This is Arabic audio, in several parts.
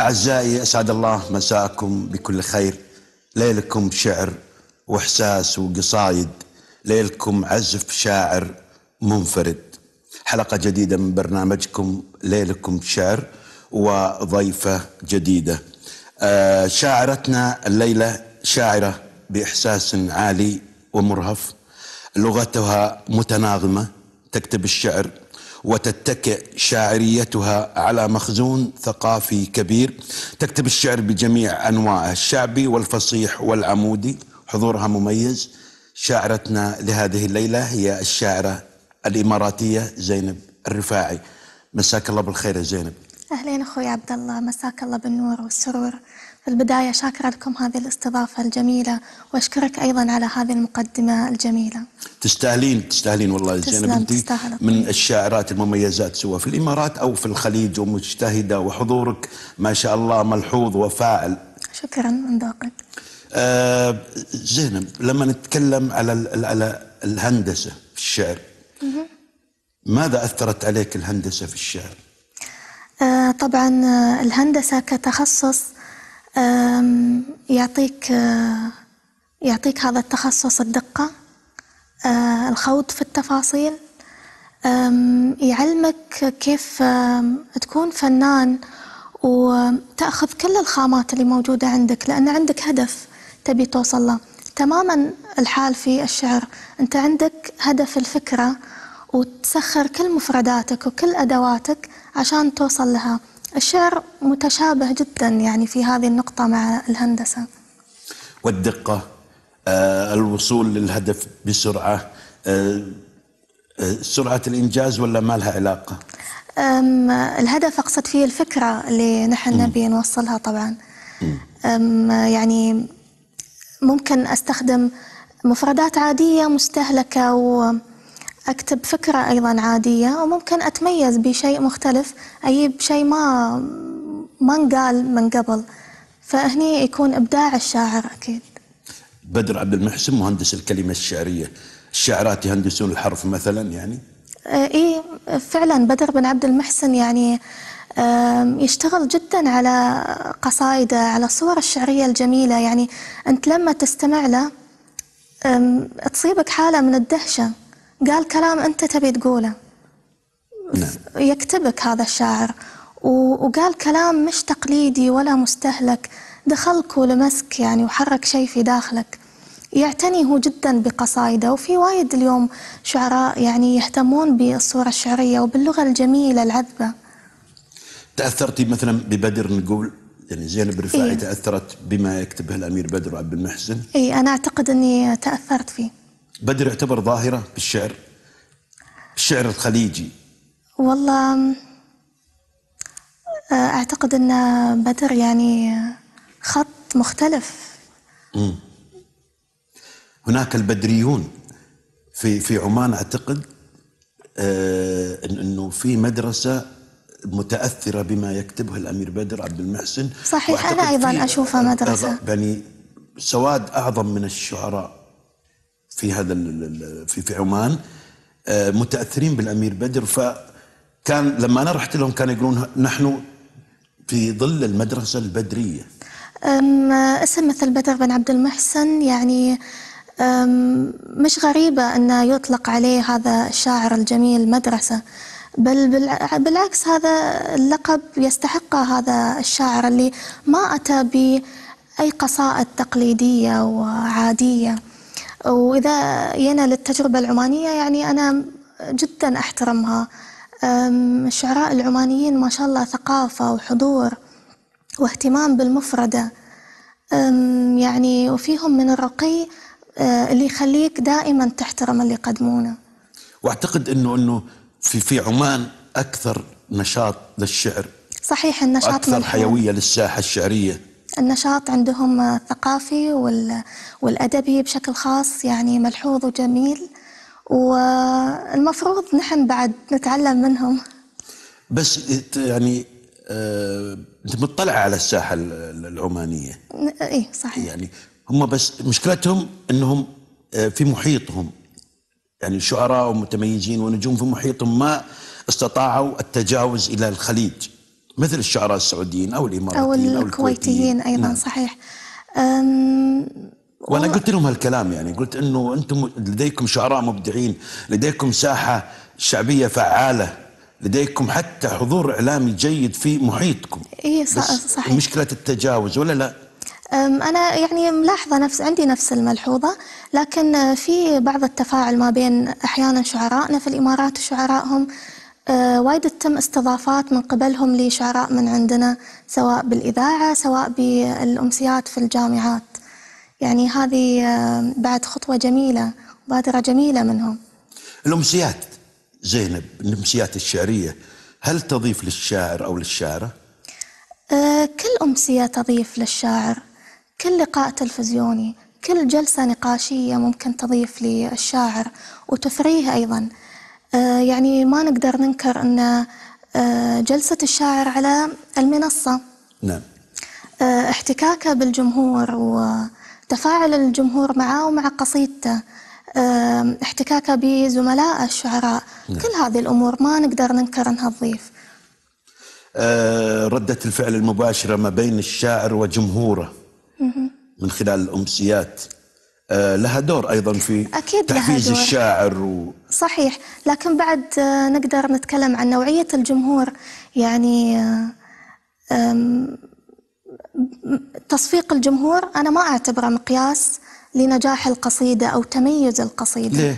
أعزائي أسعد الله مساكم بكل خير ليلكم شعر وإحساس وقصايد ليلكم عزف شاعر منفرد حلقة جديدة من برنامجكم ليلكم شعر وضيفة جديدة آه، شاعرتنا الليلة شاعرة بإحساس عالي ومرهف لغتها متناغمة تكتب الشعر وتتكئ شاعريتها على مخزون ثقافي كبير تكتب الشعر بجميع أنواعه الشعبي والفصيح والعمودي حضورها مميز شاعرتنا لهذه الليلة هي الشاعرة الإماراتية زينب الرفاعي مساك الله بالخير يا زينب أهلين أخوي عبد الله مساك الله بالنور والسرور في البداية شاكرة لكم هذه الاستضافة الجميلة وأشكرك أيضا على هذه المقدمة الجميلة تستاهلين تستاهلين والله زينب انت من الشاعرات المميزات سواء في الإمارات أو في الخليج ومجتهدة وحضورك ما شاء الله ملحوظ وفاعل شكرا من ذوقك آه زينب لما نتكلم على على الهندسة في الشعر ماذا أثرت عليك الهندسة في الشعر؟ آه، طبعا آه، الهندسة كتخصص يعطيك يعطيك هذا التخصص الدقة الخوض في التفاصيل يعلمك كيف تكون فنان وتأخذ كل الخامات اللي موجودة عندك لأن عندك هدف تبي توصل له تماما الحال في الشعر أنت عندك هدف الفكرة وتسخر كل مفرداتك وكل أدواتك عشان توصل لها الشعر متشابه جدا يعني في هذه النقطة مع الهندسة والدقة آه الوصول للهدف بسرعة آه, آه، سرعة الإنجاز ولا ما لها علاقة؟ الهدف أقصد فيه الفكرة اللي نحن نبي نوصلها طبعا أم يعني ممكن أستخدم مفردات عادية مستهلكة و أكتب فكرة أيضا عادية وممكن أتميز بشيء مختلف أجيب شيء ما ما انقال من قبل فهني يكون إبداع الشاعر أكيد بدر عبد المحسن مهندس الكلمة الشعرية الشاعرات يهندسون الحرف مثلا يعني؟ إيه فعلا بدر بن عبد المحسن يعني يشتغل جدا على قصائده على الصور الشعرية الجميلة يعني أنت لما تستمع له تصيبك حالة من الدهشة قال كلام أنت تبي تقوله نعم. يكتبك هذا الشاعر وقال كلام مش تقليدي ولا مستهلك دخلك ولمسك يعني وحرك شيء في داخلك يعتني هو جدا بقصايده وفي وايد اليوم شعراء يعني يهتمون بالصورة الشعرية وباللغة الجميلة العذبة تأثرتي مثلا ببدر نقول يعني زينب رفاعي إيه؟ تأثرت بما يكتبه الأمير بدر عبد المحسن إي أنا أعتقد أني تأثرت فيه بدر يعتبر ظاهرة بالشعر الشعر الخليجي والله أه، أعتقد أن بدر يعني خط مختلف مم. هناك البدريون في في عمان أعتقد آه أنه في مدرسة متأثرة بما يكتبه الأمير بدر عبد المحسن صحيح أنا أيضا أشوفها مدرسة يعني سواد أعظم من الشعراء في هذا في في عمان آه، متاثرين بالامير بدر فكان لما انا رحت لهم كانوا يقولون نحن في ظل المدرسه البدريه اسم مثل بدر بن عبد المحسن يعني مش غريبة أن يطلق عليه هذا الشاعر الجميل مدرسة بل بالعكس هذا اللقب يستحقه هذا الشاعر اللي ما أتى بأي قصائد تقليدية وعادية وإذا ينا للتجربة العمانية يعني أنا جدا أحترمها الشعراء العمانيين ما شاء الله ثقافة وحضور واهتمام بالمفردة يعني وفيهم من الرقي أه، اللي يخليك دائما تحترم اللي يقدمونه واعتقد انه انه في في عمان اكثر نشاط للشعر صحيح النشاط اكثر حيويه للساحه الشعريه النشاط عندهم الثقافي والأدبي بشكل خاص يعني ملحوظ وجميل والمفروض نحن بعد نتعلم منهم بس يعني آه، انت مطلعه على الساحه العمانيه اي صحيح يعني هم بس مشكلتهم انهم آه، في محيطهم يعني شعراء ومتميزين ونجوم في محيطهم ما استطاعوا التجاوز الى الخليج مثل الشعراء السعوديين أو الإماراتيين أو الكويتيين, أو الكويتيين أيضا نعم. صحيح وانا قلت لهم هالكلام يعني قلت انه انتم لديكم شعراء مبدعين لديكم ساحه شعبيه فعاله لديكم حتى حضور اعلامي جيد في محيطكم اي صحيح مشكله التجاوز ولا لا أنا يعني ملاحظة نفس عندي نفس الملحوظة لكن في بعض التفاعل ما بين أحيانا شعرائنا في الإمارات وشعرائهم آه، وايد تم استضافات من قبلهم لشعراء من عندنا سواء بالإذاعة سواء بالأمسيات في الجامعات يعني هذه آه، بعد خطوة جميلة مبادرة جميلة منهم الأمسيات زينب الأمسيات الشعرية هل تضيف للشاعر أو للشاعرة؟ آه، كل أمسية تضيف للشاعر كل لقاء تلفزيوني كل جلسة نقاشية ممكن تضيف للشاعر وتفريه أيضاً آه، يعني ما نقدر ننكر أن آه، جلسة الشاعر على المنصة نعم آه، احتكاكه بالجمهور وتفاعل الجمهور معه ومع قصيدته احتكاكه بزملاء الشعراء نعم. كل هذه الأمور ما نقدر ننكر أنها تضيف ردة الفعل المباشرة ما بين الشاعر وجمهوره من خلال الأمسيات آه، لها دور ايضا في أكيد تحفيز لها دور. الشاعر و... صحيح لكن بعد آه، نقدر نتكلم عن نوعيه الجمهور يعني آه، تصفيق الجمهور انا ما اعتبره مقياس لنجاح القصيده او تميز القصيده ليه؟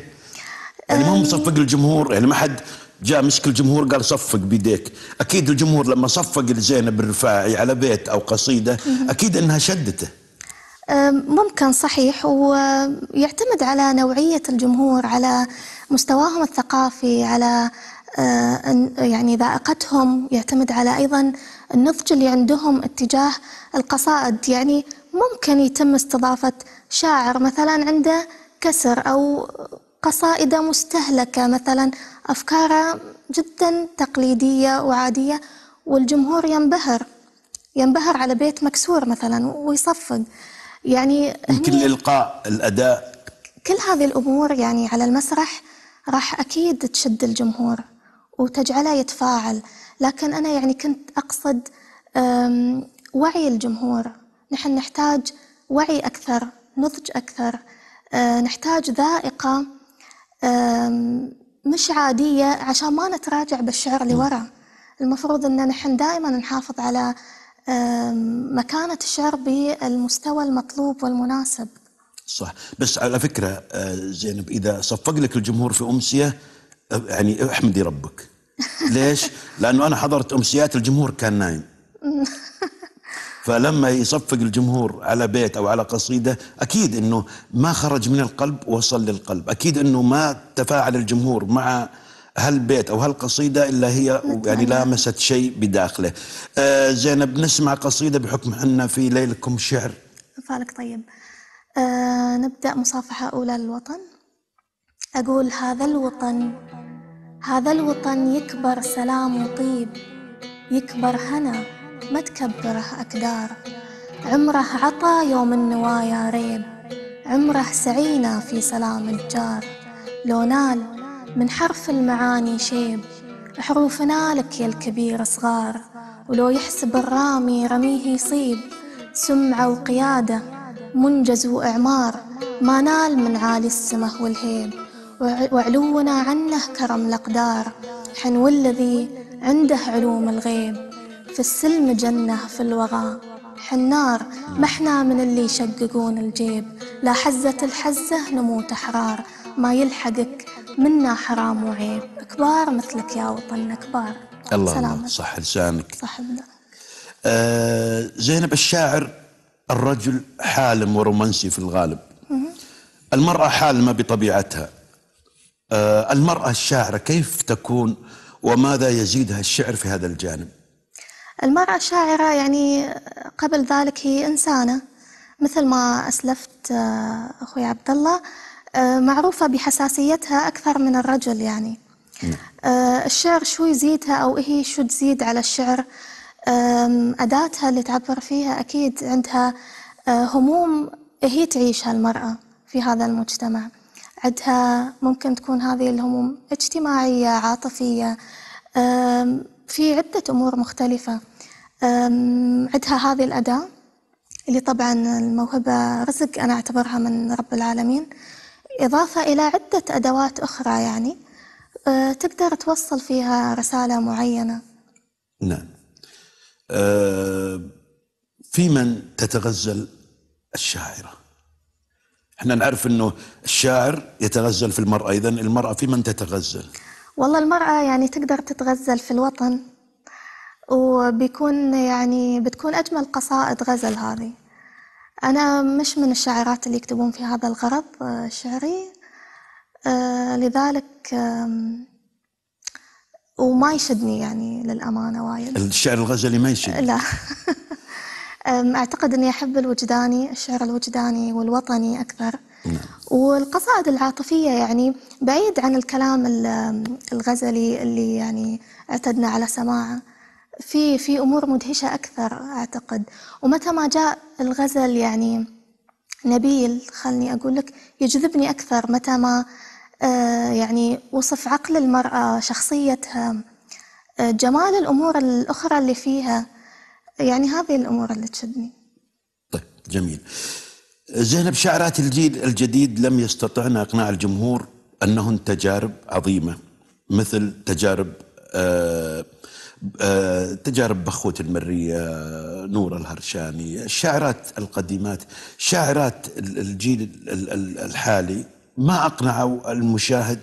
يعني ما مصفق الجمهور يعني ما حد جاء مسك الجمهور قال صفق بيديك اكيد الجمهور لما صفق لزينب الرفاعي على بيت او قصيده اكيد انها شدته ممكن صحيح ويعتمد على نوعية الجمهور على مستواهم الثقافي على يعني ذائقتهم يعتمد على أيضا النضج اللي عندهم اتجاه القصائد يعني ممكن يتم استضافة شاعر مثلا عنده كسر أو قصائده مستهلكة مثلا أفكاره جدا تقليدية وعادية والجمهور ينبهر ينبهر على بيت مكسور مثلا ويصفق يعني يمكن الإلقاء الأداء كل هذه الأمور يعني على المسرح راح أكيد تشد الجمهور وتجعله يتفاعل لكن أنا يعني كنت أقصد وعي الجمهور نحن نحتاج وعي أكثر نضج أكثر آه، نحتاج ذائقة مش عادية عشان ما نتراجع بالشعر لورا المفروض أن نحن دائما نحافظ على مكانة الشعر بالمستوى المطلوب والمناسب صح بس على فكرة آه، زينب إذا صفق لك الجمهور في أمسية آه، يعني احمدي ربك ليش؟ لأنه أنا حضرت أمسيات الجمهور كان نايم فلما يصفق الجمهور على بيت او على قصيده اكيد انه ما خرج من القلب وصل للقلب اكيد انه ما تفاعل الجمهور مع هالبيت أو هالقصيدة إلا هي يعني لامست شيء بداخله آه، زينب نسمع قصيدة بحكم حنا في ليلكم شعر فالك طيب آه نبدأ مصافحة أولى للوطن أقول هذا الوطن هذا الوطن يكبر سلام وطيب يكبر هنا ما تكبره أكدار عمره عطى يوم النوايا ريب عمره سعينا في سلام الجار لو نال من حرف المعاني شيب حروفنا لك يا الكبير صغار ولو يحسب الرامي رميه يصيب سمعة وقيادة منجز وإعمار ما نال من عالي السمه والهيب وعلونا عنه كرم الأقدار حنو الذي عنده علوم الغيب في السلم جنة في الوغى حنار ما احنا من اللي يشققون الجيب لا حزة الحزة نموت أحرار ما يلحقك منا حرام وعيب كبار مثلك يا وطن كبار الله سلامة. صح لسانك صح آه زينب الشاعر الرجل حالم ورومانسي في الغالب المرأة حالمة بطبيعتها آه المرأة الشاعرة كيف تكون وماذا يزيدها الشعر في هذا الجانب المرأة الشاعرة يعني قبل ذلك هي إنسانة مثل ما أسلفت آه، أخوي عبد الله آه، معروفة بحساسيتها أكثر من الرجل يعني نعم. آه، الشعر شو يزيدها أو هي إيه شو تزيد على الشعر أداتها اللي تعبر فيها أكيد عندها آه، هموم هي تعيشها المرأة في هذا المجتمع عندها ممكن تكون هذه الهموم اجتماعية عاطفية في عدة أمور مختلفة عندها هذه الأداة اللي طبعا الموهبة رزق أنا أعتبرها من رب العالمين إضافة إلى عدة أدوات أخرى يعني آه، تقدر توصل فيها رسالة معينة نعم آه، في من تتغزل الشاعرة احنا نعرف انه الشاعر يتغزل في المرأة اذا المرأة في من تتغزل والله المرأة يعني تقدر تتغزل في الوطن وبيكون يعني بتكون أجمل قصائد غزل هذه أنا مش من الشاعرات اللي يكتبون في هذا الغرض الشعري آه، آه، لذلك وما يشدني يعني للأمانة وايد الشعر الغزلي ما يشد لا أعتقد أني أحب الوجداني الشعر الوجداني والوطني أكثر نعم. والقصائد العاطفية يعني بعيد عن الكلام الغزلي اللي يعني اعتدنا على سماعه في في امور مدهشه اكثر اعتقد ومتى ما جاء الغزل يعني نبيل خلني اقول لك يجذبني اكثر متى ما آه، يعني وصف عقل المراه شخصيتها آه، جمال الامور الاخرى اللي فيها يعني هذه الامور اللي تشدني طيب جميل زينب شعرات الجيل الجديد لم يستطعن اقناع الجمهور انهن تجارب عظيمه مثل تجارب آه آه، تجارب بخوت المرية نور الهرشاني الشاعرات القديمات شاعرات الجيل الحالي ما أقنعوا المشاهد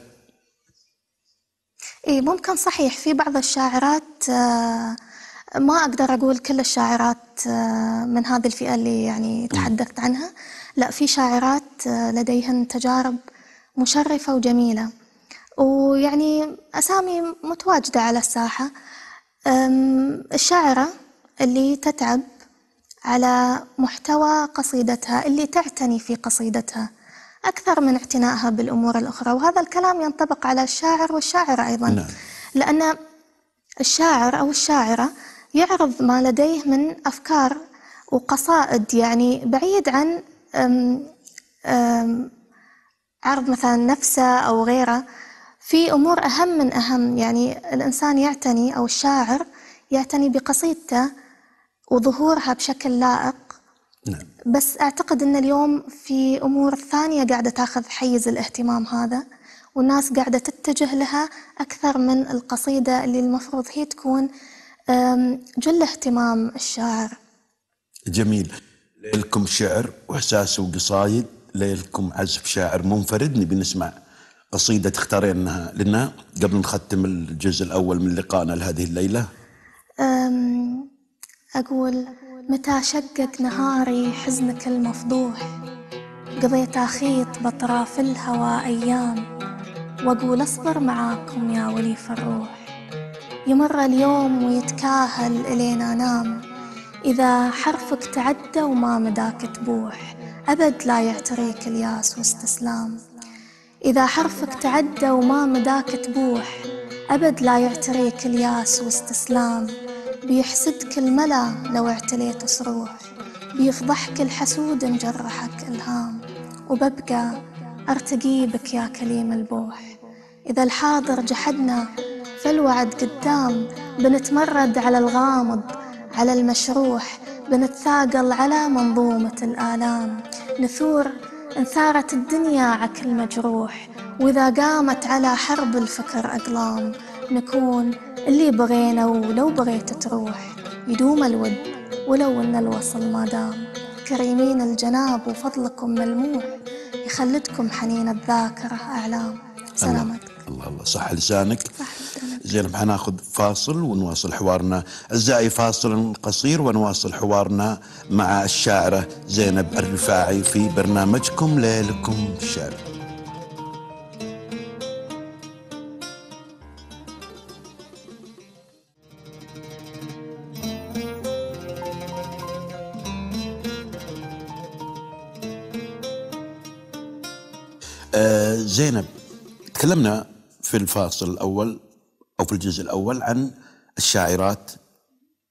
إيه ممكن صحيح في بعض الشاعرات آه، ما أقدر أقول كل الشاعرات آه، من هذه الفئة اللي يعني تحدثت عنها لا في شاعرات لديهن تجارب مشرفة وجميلة ويعني أسامي متواجدة على الساحة الشاعرة اللي تتعب على محتوى قصيدتها اللي تعتني في قصيدتها أكثر من اعتنائها بالأمور الأخرى وهذا الكلام ينطبق على الشاعر والشاعرة أيضا نعم. لأن الشاعر أو الشاعرة يعرض ما لديه من أفكار وقصائد يعني بعيد عن أم أم عرض مثلا نفسه أو غيره في أمور أهم من أهم يعني الإنسان يعتني أو الشاعر يعتني بقصيدته وظهورها بشكل لائق نعم. بس أعتقد أن اليوم في أمور ثانية قاعدة تاخذ حيز الاهتمام هذا والناس قاعدة تتجه لها أكثر من القصيدة اللي المفروض هي تكون جل اهتمام الشاعر جميل ليلكم شعر وإحساس وقصايد ليلكم عزف شاعر منفرد نبي نسمع قصيدة تختارينها لنا قبل نختم الجزء الأول من لقائنا لهذه الليلة أقول متى شقق نهاري حزنك المفضوح قضيت أخيط بطراف الهوى أيام وأقول أصبر معاكم يا ولي الروح يمر اليوم ويتكاهل الينا نام إذا حرفك تعدى وما مداك تبوح أبد لا يعتريك الياس واستسلام إذا حرفك تعدى وما مداك تبوح أبد لا يعتريك الياس واستسلام بيحسدك الملا لو اعتليت صروح بيفضحك الحسود إن جرحك إلهام وببقى أرتقي بك يا كليم البوح إذا الحاضر جحدنا فالوعد قدام بنتمرد على الغامض على المشروح بنتثاقل على منظومة الآلام نثور انثارت الدنيا عكل مجروح وإذا قامت على حرب الفكر أقلام نكون اللي بغينا ولو بغيت تروح يدوم الود ولو إن الوصل ما دام كريمين الجناب وفضلكم ملموح يخلدكم حنين الذاكرة أعلام سلامتكم الله الله صح لسانك صح زين حناخذ فاصل ونواصل حوارنا اعزائي فاصل قصير ونواصل حوارنا مع الشاعره زينب الرفاعي في برنامجكم ليلكم شعر آه، زينب تكلمنا في الفاصل الأول أو في الجزء الأول عن الشاعرات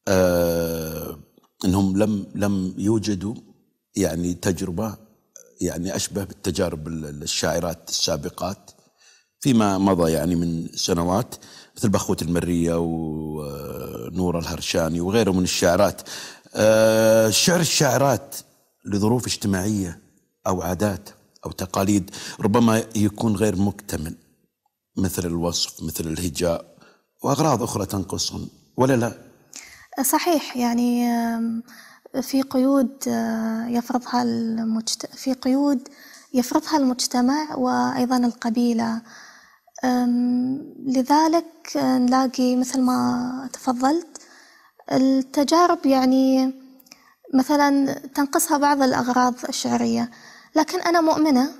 آه أنهم لم لم يوجدوا يعني تجربة يعني أشبه بالتجارب الشاعرات السابقات فيما مضى يعني من سنوات مثل بخوت المرية ونور آه، الهرشاني وغيره من الشاعرات آه شعر الشاعرات لظروف اجتماعية أو عادات أو تقاليد ربما يكون غير مكتمل مثل الوصف مثل الهجاء وأغراض أخرى تنقصهم ولا لا؟ صحيح يعني في قيود آه، يفرضها المجت... في قيود يفرضها المجتمع وأيضا القبيلة لذلك آه، نلاقي مثل ما تفضلت التجارب يعني مثلا تنقصها بعض الأغراض الشعرية لكن أنا مؤمنة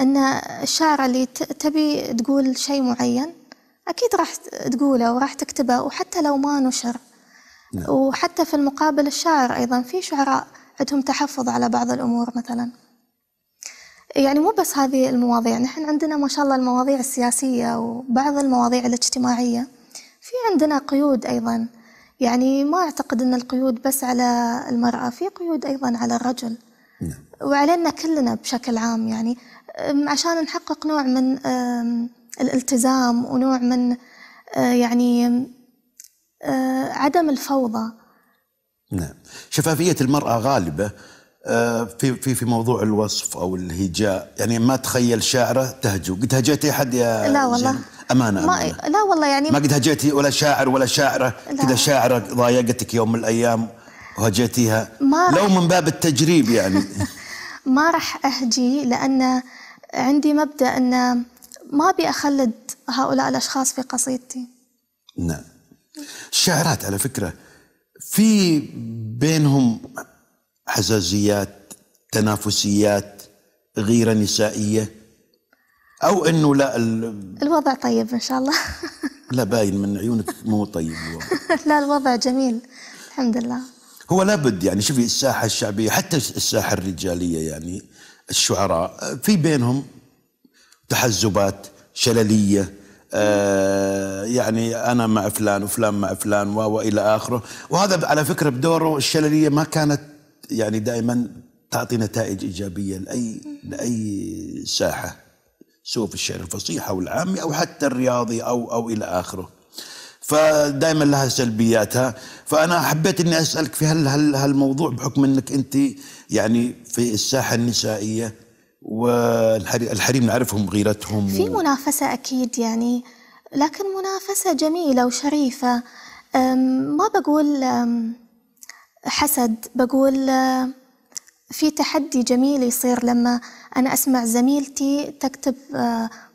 أن الشاعرة اللي تبي تقول شيء معين أكيد راح تقوله وراح تكتبه وحتى لو ما نشر نعم. وحتى في المقابل الشاعر أيضا في شعراء عندهم تحفظ على بعض الأمور مثلا يعني مو بس هذه المواضيع نحن عندنا ما شاء الله المواضيع السياسية وبعض المواضيع الاجتماعية في عندنا قيود أيضا يعني ما أعتقد أن القيود بس على المرأة في قيود أيضا على الرجل نعم. وعلينا كلنا بشكل عام يعني عشان نحقق نوع من الالتزام ونوع من أه، يعني أه، عدم الفوضى نعم شفافية المرأة غالبة أه، في في في موضوع الوصف او الهجاء يعني ما تخيل شاعره تهجو قد هجيتي احد يا لا والله أمانة, ما لا والله يعني ما قد هجيتي ولا شاعر ولا شاعرة كذا شاعرة ضايقتك يوم من الأيام وهجيتيها ما لو من باب التجريب يعني ما راح أهجي لأن عندي مبدأ أن ما أبي أخلد هؤلاء الأشخاص في قصيدتي نعم الشاعرات على فكرة في بينهم حزازيات تنافسيات غيرة نسائية أو أنه لا ال... الوضع طيب إن شاء الله لا باين من عيونك مو طيب الوضع. لا الوضع جميل الحمد لله هو لابد يعني شوفي الساحة الشعبية حتى الساحة الرجالية يعني الشعراء في بينهم تحزبات شلليه آه يعني انا مع فلان وفلان مع فلان والى اخره وهذا على فكره بدوره الشلليه ما كانت يعني دائما تعطي نتائج ايجابيه لاي لاي ساحه سواء في الشعر الفصيح او العامي او حتى الرياضي او او الى اخره فدائما لها سلبياتها فانا حبيت اني اسالك في هل هل هالموضوع بحكم انك انت يعني في الساحه النسائيه والحريم نعرفهم غيرتهم في و... منافسه اكيد يعني لكن منافسه جميله وشريفه ما بقول حسد بقول في تحدي جميل يصير لما أنا أسمع زميلتي تكتب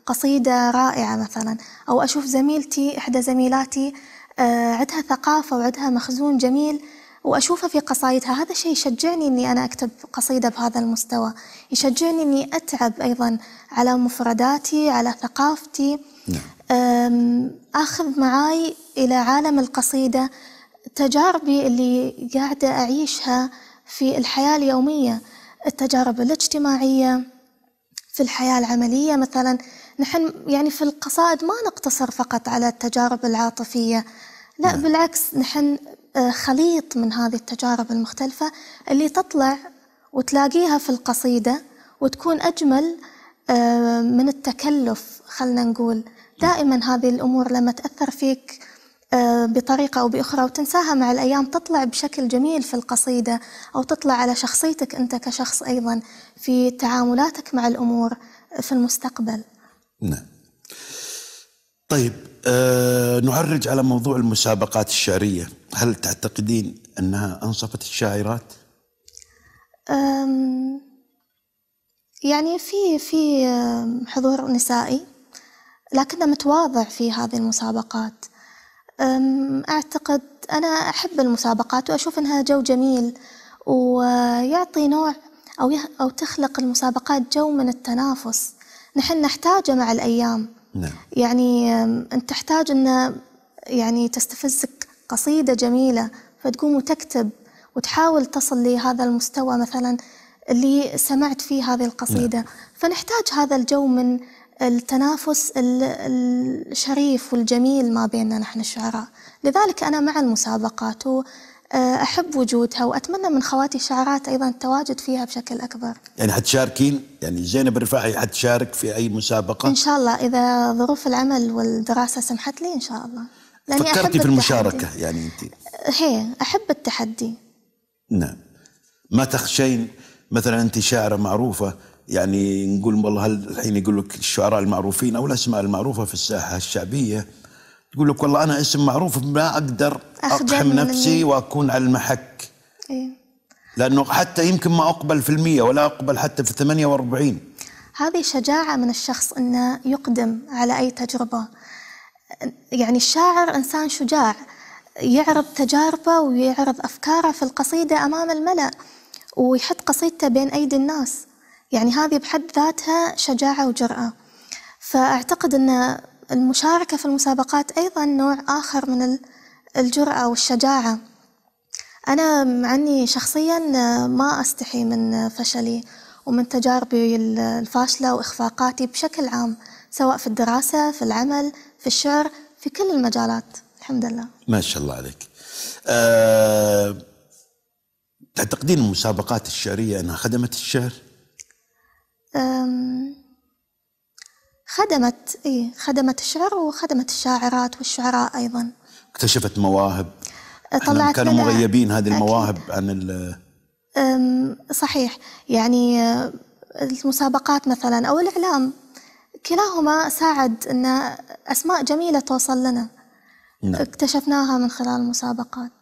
قصيدة رائعة مثلا أو أشوف زميلتي إحدى زميلاتي عندها ثقافة وعندها مخزون جميل واشوفها في قصايدها هذا الشيء يشجعني اني انا اكتب قصيده بهذا المستوى يشجعني اني اتعب ايضا على مفرداتي على ثقافتي نعم. اخذ معاي الى عالم القصيده تجاربي اللي قاعده اعيشها في الحياه اليوميه التجارب الاجتماعيه في الحياه العمليه مثلا نحن يعني في القصائد ما نقتصر فقط على التجارب العاطفيه لا نعم. بالعكس نحن آه، خليط من هذه التجارب المختلفة اللي تطلع وتلاقيها في القصيدة وتكون أجمل آه، من التكلف خلنا نقول دائما هذه الأمور لما تأثر فيك آه، بطريقة أو بأخرى وتنساها مع الأيام تطلع بشكل جميل في القصيدة أو تطلع على شخصيتك أنت كشخص أيضا في تعاملاتك مع الأمور في المستقبل نعم طيب آه، نعرج على موضوع المسابقات الشعرية هل تعتقدين أنها أنصفت الشاعرات؟ يعني في في حضور نسائي لكنه متواضع في هذه المسابقات أعتقد أنا أحب المسابقات وأشوف أنها جو جميل ويعطي نوع أو أو تخلق المسابقات جو من التنافس نحن نحتاجه مع الأيام نعم. يعني أنت تحتاج أن يعني تستفزك قصيدة جميلة فتقوم وتكتب وتحاول تصل لهذا المستوى مثلا اللي سمعت فيه هذه القصيدة نعم. فنحتاج هذا الجو من التنافس الشريف والجميل ما بيننا نحن الشعراء لذلك أنا مع المسابقات آه، احب وجودها واتمنى من خواتي الشاعرات ايضا التواجد فيها بشكل اكبر. يعني حتشاركين؟ يعني زينب الرفاعي حتشارك في اي مسابقه؟ ان شاء الله اذا ظروف العمل والدراسه سمحت لي ان شاء الله. لأني فكرتي أحب في المشاركه التحدي. يعني انت؟ هي احب التحدي. نعم. ما تخشين مثلا انت شاعره معروفه يعني نقول والله هل الحين يقول لك الشعراء المعروفين او الاسماء المعروفه في الساحه الشعبيه تقول لك والله انا اسم معروف ما اقدر اقحم نفسي واكون على المحك إيه؟ لانه حتى يمكن ما اقبل في المية ولا اقبل حتى في 48 هذه شجاعة من الشخص انه يقدم على اي تجربة يعني الشاعر انسان شجاع يعرض تجاربه ويعرض افكاره في القصيدة امام الملأ ويحط قصيدته بين ايدي الناس يعني هذه بحد ذاتها شجاعة وجرأة فاعتقد ان المشاركة في المسابقات أيضا نوع آخر من الجرأة والشجاعة أنا أني شخصيا ما أستحي من فشلي ومن تجاربي الفاشلة وإخفاقاتي بشكل عام سواء في الدراسة في العمل في الشعر في كل المجالات الحمد لله ما شاء الله عليك أه تعتقدين المسابقات الشعرية أنها خدمت الشعر؟ أم خدمت إيه خدمت الشعر وخدمت الشاعرات والشعراء أيضا اكتشفت مواهب أه، طلعت كانوا مغيبين هذه المواهب أكيد. عن ال صحيح يعني أه، المسابقات مثلا أو الإعلام كلاهما ساعد أن أسماء جميلة توصل لنا نعم. اكتشفناها من خلال المسابقات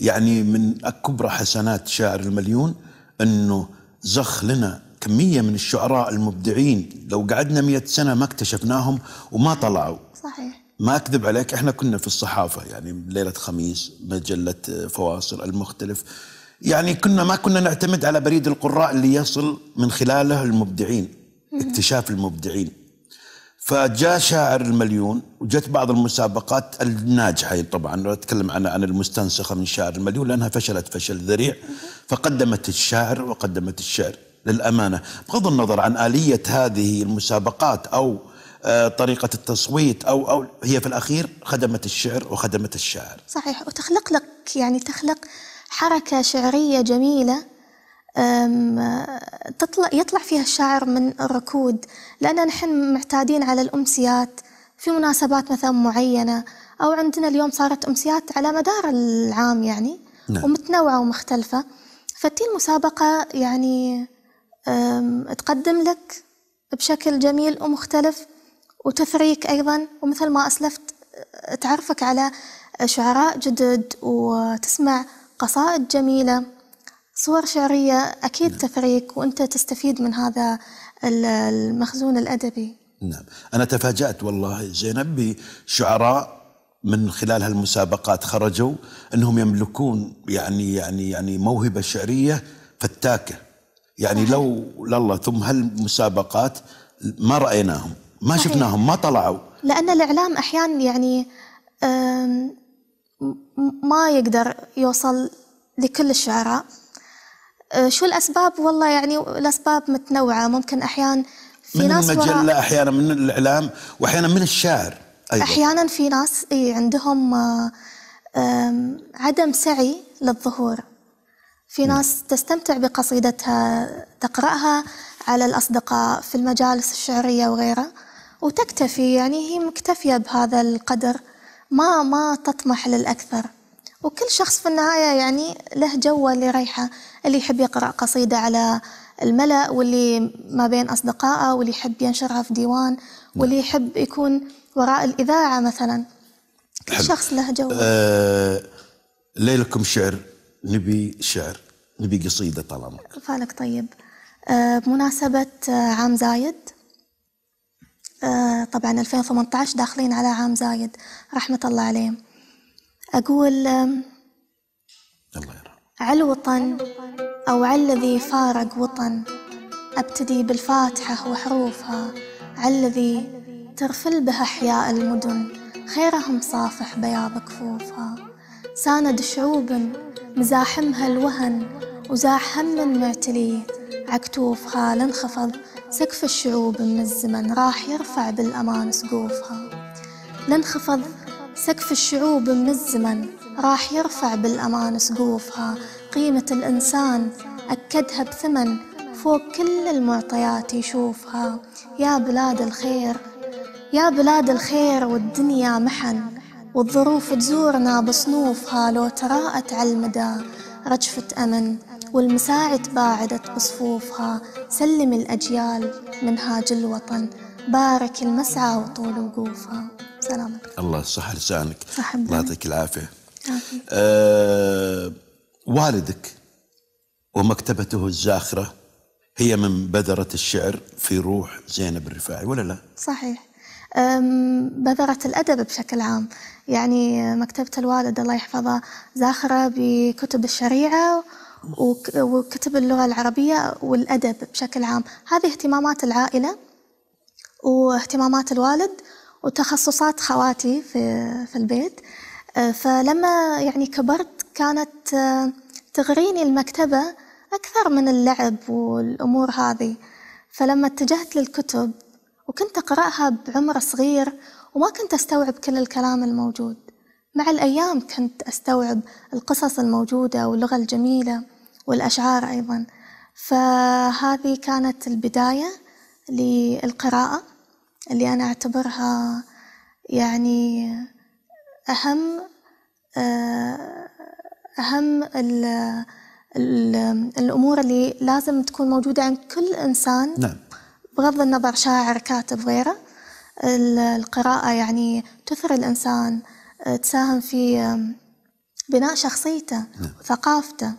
يعني من أكبر حسنات شاعر المليون أنه زخ لنا كمية من الشعراء المبدعين لو قعدنا مئة سنة ما اكتشفناهم وما طلعوا صحيح ما أكذب عليك إحنا كنا في الصحافة يعني ليلة خميس مجلة فواصل المختلف يعني كنا ما كنا نعتمد على بريد القراء اللي يصل من خلاله المبدعين اكتشاف المبدعين فجاء شاعر المليون وجت بعض المسابقات الناجحه طبعا اتكلم عن عن المستنسخه من شاعر المليون لانها فشلت فشل ذريع فقدمت الشاعر وقدمت الشعر للأمانة بغض النظر عن آلية هذه المسابقات أو آه، طريقة التصويت أو أو هي في الأخير خدمت الشعر وخدمت الشاعر صحيح وتخلق لك يعني تخلق حركة شعرية جميلة تطلع يطلع فيها الشاعر من الركود لأن نحن معتادين على الأمسيات في مناسبات مثلا معينة أو عندنا اليوم صارت أمسيات على مدار العام يعني نعم. ومتنوعة ومختلفة فتي المسابقة يعني تقدم لك بشكل جميل ومختلف وتثريك أيضا ومثل ما أسلفت تعرفك على شعراء جدد وتسمع قصائد جميلة صور شعرية أكيد نعم. تفريك وأنت تستفيد من هذا المخزون الأدبي نعم أنا تفاجأت والله زينب بشعراء من خلال هالمسابقات خرجوا أنهم يملكون يعني يعني يعني موهبة شعرية فتاكة يعني لو لله ثم هالمسابقات ما رايناهم ما صحيح. شفناهم ما طلعوا لان الاعلام احيانا يعني ما يقدر يوصل لكل الشعراء آه، شو الاسباب والله يعني الاسباب متنوعه ممكن احيانا في من ناس المجله احيانا من الاعلام واحيانا من الشاعر ايضا احيانا في ناس عندهم عدم سعي للظهور في نعم. ناس تستمتع بقصيدتها تقرأها على الأصدقاء في المجالس الشعرية وغيرها وتكتفي يعني هي مكتفية بهذا القدر ما ما تطمح للأكثر وكل شخص في النهاية يعني له جوه اللي اللي يحب يقرأ قصيدة على الملأ واللي ما بين أصدقائه واللي يحب ينشرها في ديوان نعم. واللي يحب يكون وراء الإذاعة مثلا كل شخص له جوه آه ليلكم شعر نبي شعر نبي قصيدة طالما فالك طيب آه، بمناسبة آه، عام زايد آه، طبعا 2018 داخلين على عام زايد رحمة الله عليه أقول الله يرحمه عل وطن أو عل الذي فارق وطن أبتدي بالفاتحة وحروفها عل الذي ترفل بها أحياء المدن خيرهم صافح بياض كفوفها ساند شعوب مزاحمها الوهن وزاح هم معتلي عكتوف خال انخفض سقف الشعوب من الزمن راح يرفع بالأمان سقوفها لانخفض سقف الشعوب من الزمن راح يرفع بالأمان سقوفها قيمة الإنسان أكدها بثمن فوق كل المعطيات يشوفها يا بلاد الخير يا بلاد الخير والدنيا محن والظروف تزورنا بصنوفها لو تراءت على المدى رجفة أمن والمساعد تباعدت بصفوفها سلم الأجيال منهاج الوطن بارك المسعى وطول وقوفها سلامك الله صح لسانك الله يعطيك العافية آه. آه والدك ومكتبته الزاخرة هي من بذرة الشعر في روح زينب الرفاعي ولا لا؟ صحيح بذرة الأدب بشكل عام يعني مكتبة الوالد الله يحفظه زاخرة بكتب الشريعة وكتب اللغة العربية والأدب بشكل عام هذه اهتمامات العائلة واهتمامات الوالد وتخصصات خواتي في, في البيت أه، فلما يعني كبرت كانت أه، تغريني المكتبة أكثر من اللعب والأمور هذه فلما اتجهت للكتب وكنت أقرأها بعمر صغير وما كنت أستوعب كل الكلام الموجود مع الأيام كنت أستوعب القصص الموجودة واللغة الجميلة والأشعار أيضا فهذه كانت البداية للقراءة اللي أنا أعتبرها يعني أهم آه، أهم الـ الـ الأمور اللي لازم تكون موجودة عند كل إنسان نعم. بغض النظر شاعر كاتب غيره القراءة يعني تثر الإنسان آه، تساهم في بناء شخصيته نعم. ثقافته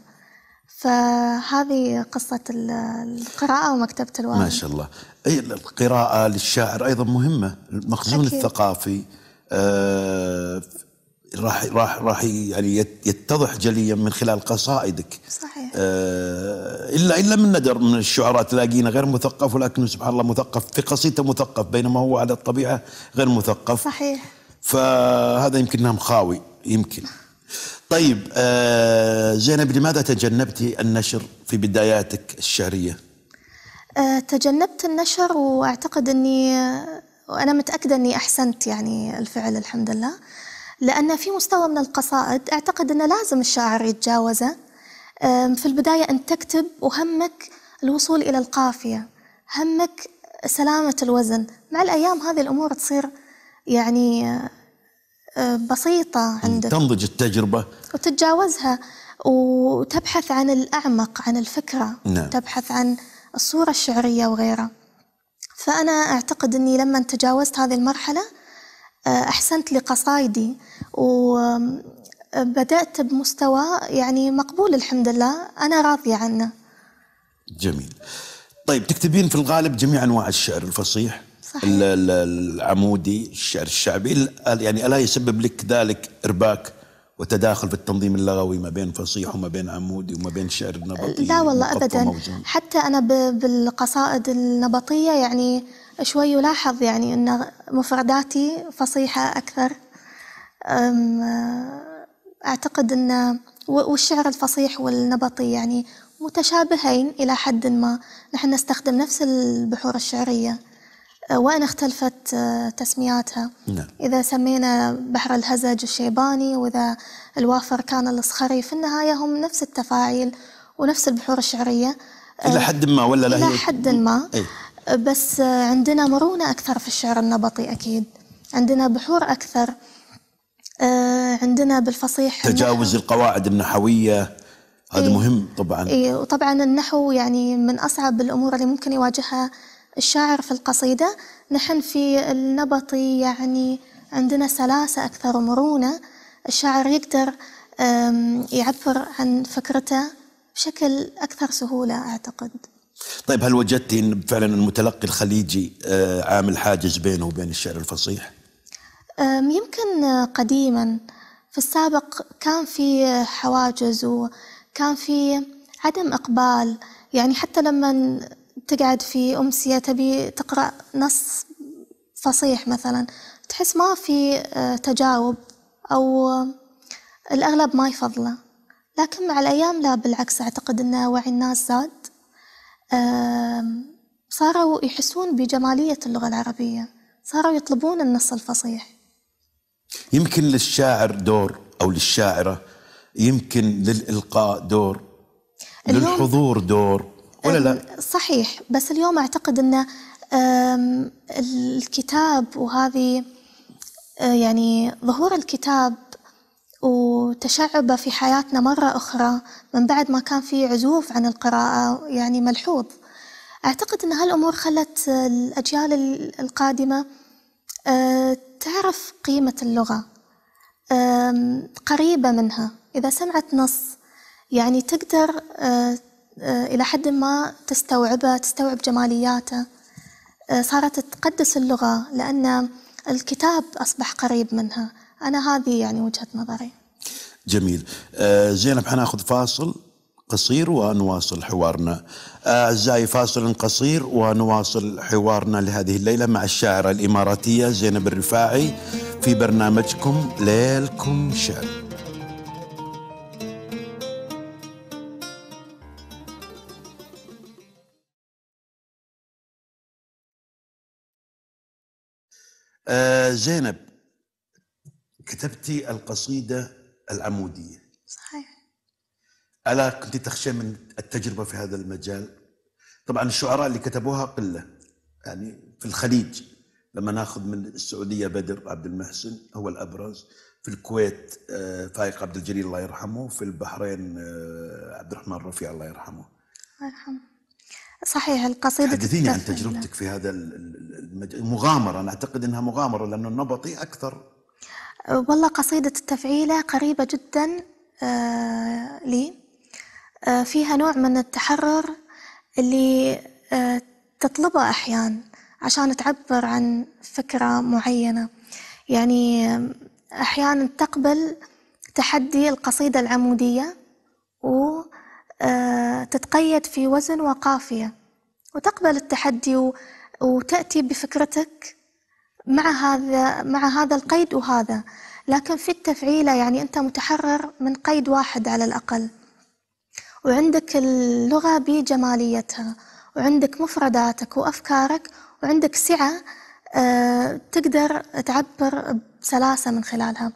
فهذه قصة القراءة ومكتبة الوالد ما شاء الله أي القراءة للشاعر أيضا مهمة المخزون الثقافي آه، راح راح راح يعني يتضح جليا من خلال قصائدك صحيح آه الا الا من ندر من الشعراء تلاقينا غير مثقف ولكنه سبحان الله مثقف في قصيدته مثقف بينما هو على الطبيعه غير مثقف صحيح فهذا يمكن انه مخاوي يمكن طيب آه زينب لماذا تجنبتي النشر في بداياتك الشعريه؟ آه تجنبت النشر واعتقد اني وانا متاكده اني احسنت يعني الفعل الحمد لله لأن في مستوى من القصائد أعتقد أنه لازم الشاعر يتجاوزه في البداية أن تكتب وهمك الوصول إلى القافية همك سلامة الوزن مع الأيام هذه الأمور تصير يعني آه، بسيطة عندك تنضج التجربة وتتجاوزها وتبحث عن الأعمق عن الفكرة نعم. تبحث عن الصورة الشعرية وغيرها فأنا أعتقد أني لما تجاوزت هذه المرحلة آه، أحسنت لقصايدي وبدأت بمستوى يعني مقبول الحمد لله أنا راضية عنه جميل طيب تكتبين في الغالب جميع أنواع الشعر الفصيح صحيح. العمودي الشعر الشعبي يعني ألا يسبب لك ذلك إرباك وتداخل في التنظيم اللغوي ما بين فصيح وما بين عمودي وما بين شعر نبطي لا والله ابدا حتى انا بالقصائد النبطيه يعني شوي يلاحظ يعني أن مفرداتي فصيحة أكثر أعتقد أن والشعر الفصيح والنبطي يعني متشابهين إلى حد ما نحن نستخدم نفس البحور الشعرية أه، وإن اختلفت أه، تسمياتها نعم. إذا سمينا بحر الهزج الشيباني وإذا الوافر كان الصخري في النهاية هم نفس التفاعيل ونفس البحور الشعرية إلى أه، حد ما ولا لا إلى حد ما أي. بس عندنا مرونة أكثر في الشعر النبطي أكيد عندنا بحور أكثر آه، عندنا بالفصيح تجاوز القواعد النحوية هذا إيه مهم طبعا إيه وطبعا النحو يعني من أصعب الأمور اللي ممكن يواجهها الشاعر في القصيدة نحن في النبطي يعني عندنا سلاسة أكثر ومرونة الشاعر يقدر يعبر عن فكرته بشكل أكثر سهولة أعتقد طيب هل وجدتي ان فعلا المتلقي الخليجي آه، عامل حاجز بينه وبين الشعر الفصيح؟ يمكن آه، قديما في السابق كان في آه، حواجز وكان في عدم اقبال يعني حتى لما تقعد في امسيه تبي تقرا نص فصيح مثلا تحس ما في تجاوب او الاغلب ما يفضله لكن مع الايام لا بالعكس اعتقد ان وعي الناس زاد صاروا يحسون بجمالية اللغة العربية صاروا يطلبون النص الفصيح يمكن للشاعر دور أو للشاعرة يمكن للإلقاء دور للحضور دور ولا لا؟ صحيح بس اليوم أعتقد أن الكتاب وهذه آه، يعني ظهور الكتاب وتشعبه في حياتنا مرة أخرى من بعد ما كان في عزوف عن القراءة يعني ملحوظ أعتقد أن هالأمور خلت الأجيال القادمة آه، تعرف قيمة اللغة قريبة منها إذا سمعت نص يعني تقدر آه، آه، إلى حد ما تستوعبه تستوعب جمالياته صارت تقدس اللغة لأن الكتاب أصبح قريب منها انا هذه يعني وجهه نظري جميل آه زينب حناخذ فاصل قصير ونواصل حوارنا آه، أعزائي فاصل قصير ونواصل حوارنا لهذه الليلة مع الشاعرة الإماراتية زينب الرفاعي في برنامجكم ليلكم شعر آه، زينب كتبتي القصيدة العمودية صحيح ألا كنت تخشى من التجربة في هذا المجال؟ طبعا الشعراء اللي كتبوها قلة يعني في الخليج لما ناخذ من السعودية بدر عبد المحسن هو الأبرز في الكويت آه، فايق عبد الجليل الله يرحمه في البحرين آه، عبد الرحمن رفيع الله يرحمه الله يرحمه صحيح القصيدة حدثيني عن تجربتك في هذا المجال مغامرة أنا أعتقد أنها مغامرة لأنه النبطي أكثر والله قصيدة التفعيلة قريبة جدا آه، لي آه، فيها نوع من التحرر اللي آه، تطلبه أحيان عشان تعبر عن فكرة معينة يعني أحيانا تقبل تحدي القصيدة العمودية وتتقيد في وزن وقافية وتقبل التحدي وتأتي بفكرتك مع هذا مع هذا القيد وهذا لكن في التفعيلة يعني أنت متحرر من قيد واحد على الأقل وعندك اللغة بجماليتها وعندك مفرداتك وأفكارك وعندك سعة آه، تقدر تعبر بسلاسة من خلالها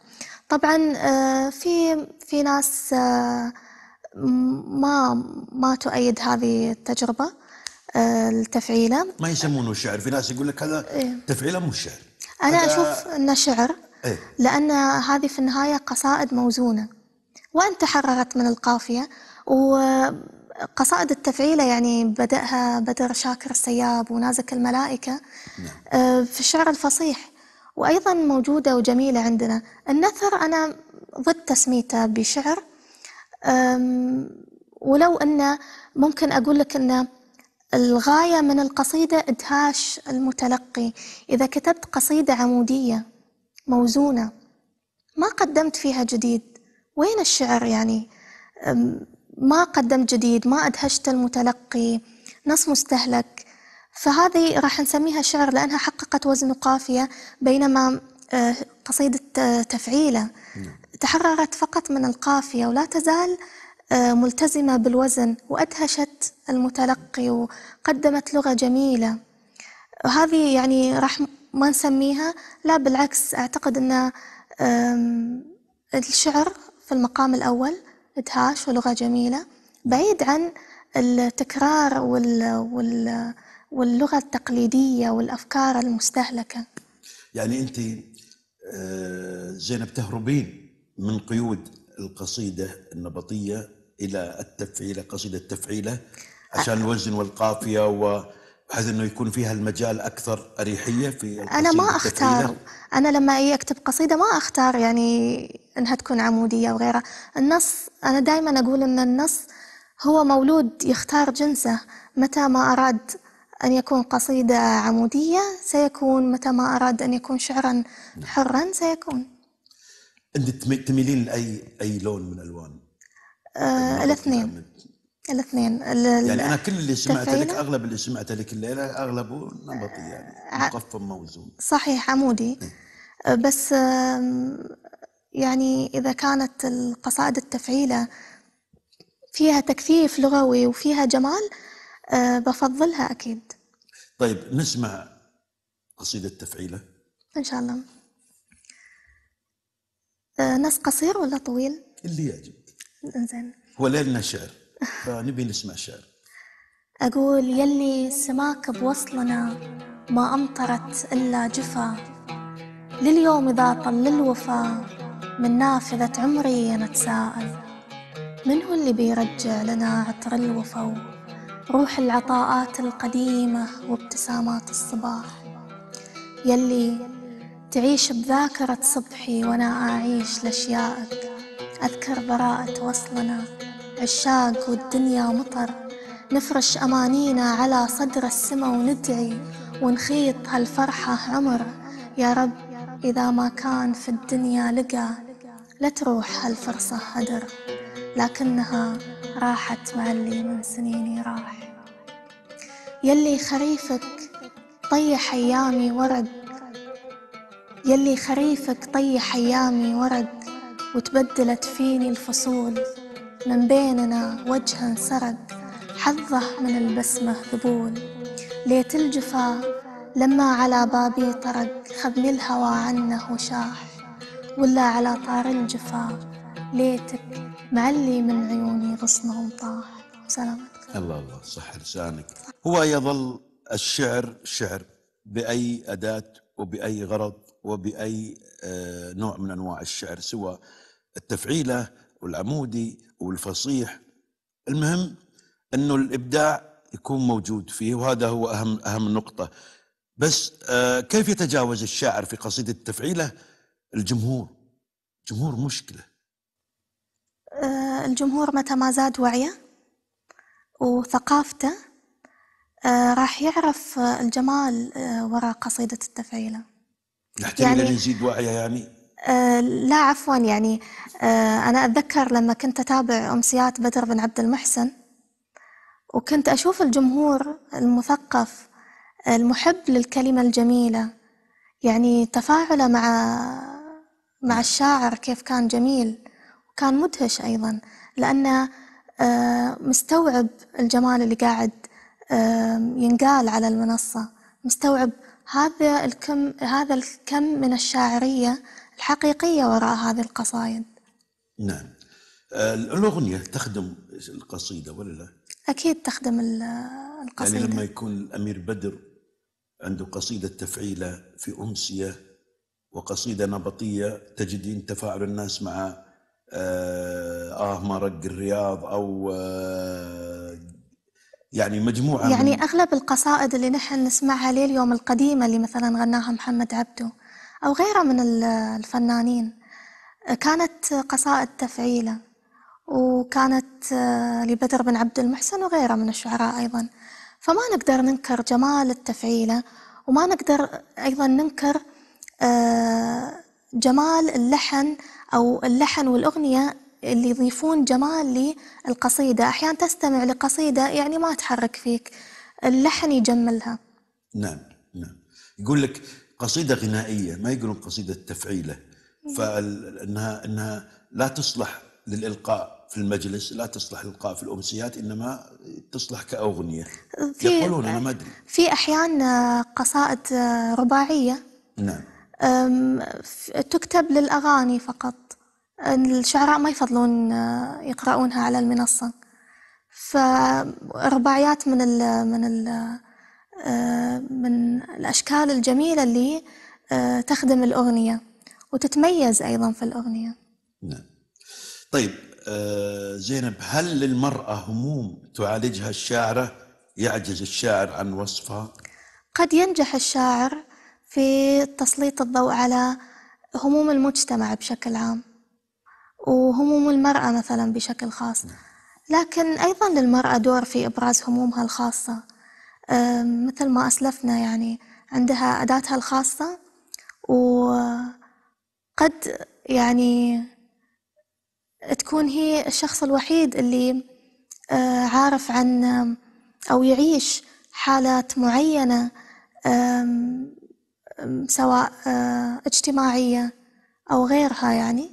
طبعا آه، في في ناس آه، ما ما تؤيد هذه التجربة التفعيلة ما يسمونه شعر في ناس يقول لك هذا إيه. تفعيلة مو شعر أنا هذا... أشوف أنه شعر إيه؟ لأن هذه في النهاية قصائد موزونة وإن تحررت من القافية وقصائد التفعيلة يعني بدأها بدر شاكر السياب ونازك الملائكة نعم. آه، في الشعر الفصيح وأيضا موجودة وجميلة عندنا النثر أنا ضد تسميته بشعر ولو أنه ممكن أقول لك أنه الغاية من القصيدة إدهاش المتلقي إذا كتبت قصيدة عمودية موزونة ما قدمت فيها جديد وين الشعر يعني ما قدمت جديد ما أدهشت المتلقي نص مستهلك فهذه راح نسميها شعر لأنها حققت وزن قافية بينما أه، قصيدة أه، تفعيلة نعم. تحررت فقط من القافية ولا تزال آه، ملتزمة بالوزن وأدهشت المتلقي وقدمت لغة جميلة هذه يعني راح ما نسميها لا بالعكس أعتقد أن الشعر في المقام الأول إدهاش ولغة جميلة بعيد عن التكرار وال... وال... واللغة التقليدية والأفكار المستهلكة يعني أنت آه، زينب تهربين من قيود القصيدة النبطية الى التفعيله قصيده التفعيله عشان الوزن والقافيه و بحيث انه يكون فيها المجال اكثر اريحيه في انا ما اختار انا لما اجي اكتب قصيده ما اختار يعني انها تكون عموديه وغيرها النص انا دائما اقول ان النص هو مولود يختار جنسه متى ما اراد أن يكون قصيدة عمودية سيكون متى ما أراد أن يكون شعرا نعم. حرا سيكون أنت تميلين لأي أي لون من الألوان؟ آه، الاثنين يعني. الاثنين يعني انا كل اللي سمعت لك اغلب اللي سمعت لك الليله اغلبه نمطي يعني آه، مقف موزون صحيح عمودي إيه. آه، بس يعني اذا كانت القصائد التفعيله فيها تكثيف لغوي وفيها جمال بفضلها اكيد طيب نسمع قصيده تفعيله ان شاء الله نص قصير ولا طويل اللي يعجب إنزين هو ليلنا شعر فنبي نسمع شعر أقول يلي سماك بوصلنا ما أمطرت إلا جفا لليوم إذا طل الوفا من نافذة عمري نتساءل من هو اللي بيرجع لنا عطر الوفا روح العطاءات القديمة وابتسامات الصباح يلي تعيش بذاكرة صبحي وأنا أعيش لأشيائك أذكر براءة وصلنا عشاق والدنيا مطر نفرش أمانينا على صدر السما وندعي ونخيط هالفرحة عمر يا رب إذا ما كان في الدنيا لقى لا تروح هالفرصة هدر لكنها راحت مع اللي من سنيني راح يلي خريفك طيح أيامي ورد يلي خريفك طيح أيامي ورد وتبدلت فيني الفصول من بيننا وجه انسرق حظه من البسمة ذبول ليت الجفا لما على بابي طرق خذني الهوى عنه وشاح ولا على طار الجفا ليتك معلي من عيوني غصنهم طاح سلام الله الله صح لسانك هو يظل الشعر شعر بأي أداة وبأي غرض وبأي آه، نوع من أنواع الشعر سواء التفعيلة والعمودي والفصيح المهم أنه الإبداع يكون موجود فيه وهذا هو أهم, أهم نقطة بس آه، كيف يتجاوز الشاعر في قصيدة التفعيلة الجمهور جمهور مشكلة آه، الجمهور متى ما زاد وعيه وثقافته راح يعرف الجمال وراء قصيدة التفعيلة نحتاج يعني أن نزيد وعيه يعني؟ آه، لا عفوا يعني آه، أنا أتذكر لما كنت أتابع أمسيات بدر بن عبد المحسن وكنت أشوف الجمهور المثقف المحب للكلمة الجميلة يعني تفاعله مع مع نعم. الشاعر كيف كان جميل وكان مدهش أيضا لأنه آه، مستوعب الجمال اللي قاعد ينقال على المنصة مستوعب هذا الكم هذا الكم من الشاعرية الحقيقية وراء هذه القصائد نعم آه، الأغنية تخدم القصيدة ولا لا؟ أكيد تخدم القصيدة يعني لما يكون الأمير بدر عنده قصيدة تفعيلة في أمسية وقصيدة نبطية تجدين تفاعل الناس مع آه, آه، مرق الرياض أو آه يعني مجموعة يعني من... أغلب القصائد اللي نحن نسمعها ليه اليوم القديمة اللي مثلا غناها محمد عبده أو غيره من الفنانين كانت قصائد تفعيلة وكانت آه، لبدر بن عبد المحسن وغيره من الشعراء أيضا فما نقدر ننكر جمال التفعيلة وما نقدر أيضا ننكر آه، جمال اللحن أو اللحن والأغنية اللي يضيفون جمال للقصيدة أحيانا تستمع لقصيدة يعني ما تحرك فيك اللحن يجملها نعم نعم يقول لك قصيدة غنائية ما يقولون قصيدة تفعيلة فإنها إنها لا تصلح للإلقاء في المجلس لا تصلح للقاء في الأمسيات إنما تصلح كأغنية يقولون أنا ما أدري في أحيان قصائد رباعية نعم تكتب للأغاني فقط الشعراء ما يفضلون آه، يقرؤونها على المنصة فرباعيات من الـ من الـ آه، من الأشكال الجميلة اللي آه، تخدم الأغنية وتتميز أيضا في الأغنية نعم طيب زينب هل للمرأة هموم تعالجها الشاعرة يعجز الشاعر عن وصفها؟ قد ينجح الشاعر في تسليط الضوء على هموم المجتمع بشكل عام وهموم المرأة مثلا بشكل خاص نعم. لكن أيضا للمرأة دور في إبراز همومها الخاصة مثل ما أسلفنا يعني عندها أداتها الخاصة وقد يعني تكون هي الشخص الوحيد اللي أه، عارف عن أو يعيش حالات معينة سواء أه، اجتماعية أو غيرها يعني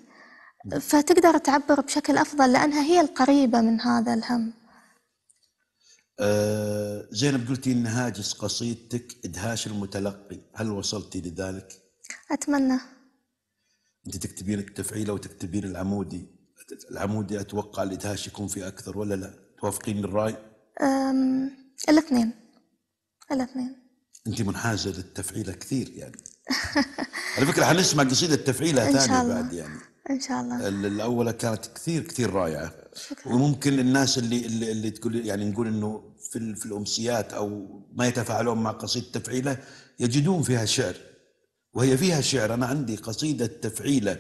فتقدر تعبر بشكل أفضل لأنها هي القريبة من هذا الهم أه زينب قلتي أن هاجس قصيدتك إدهاش المتلقي هل وصلتي لذلك؟ أتمنى أنت تكتبين التفعيلة وتكتبين العمودي العمودي أتوقع الإدهاش يكون فيه أكثر ولا لا؟ توافقين الرأي؟ الاثنين الاثنين انت منحازه للتفعيله كثير يعني على فكره حنسمع قصيده تفعيله ثانيه بعد يعني ان شاء الله الاولى كانت كثير كثير رائعه شكرا. وممكن الناس اللي اللي, اللي تقول يعني نقول انه في في الامسيات او ما يتفاعلون مع قصيده تفعيله يجدون فيها شعر وهي فيها شعر انا عندي قصيده تفعيله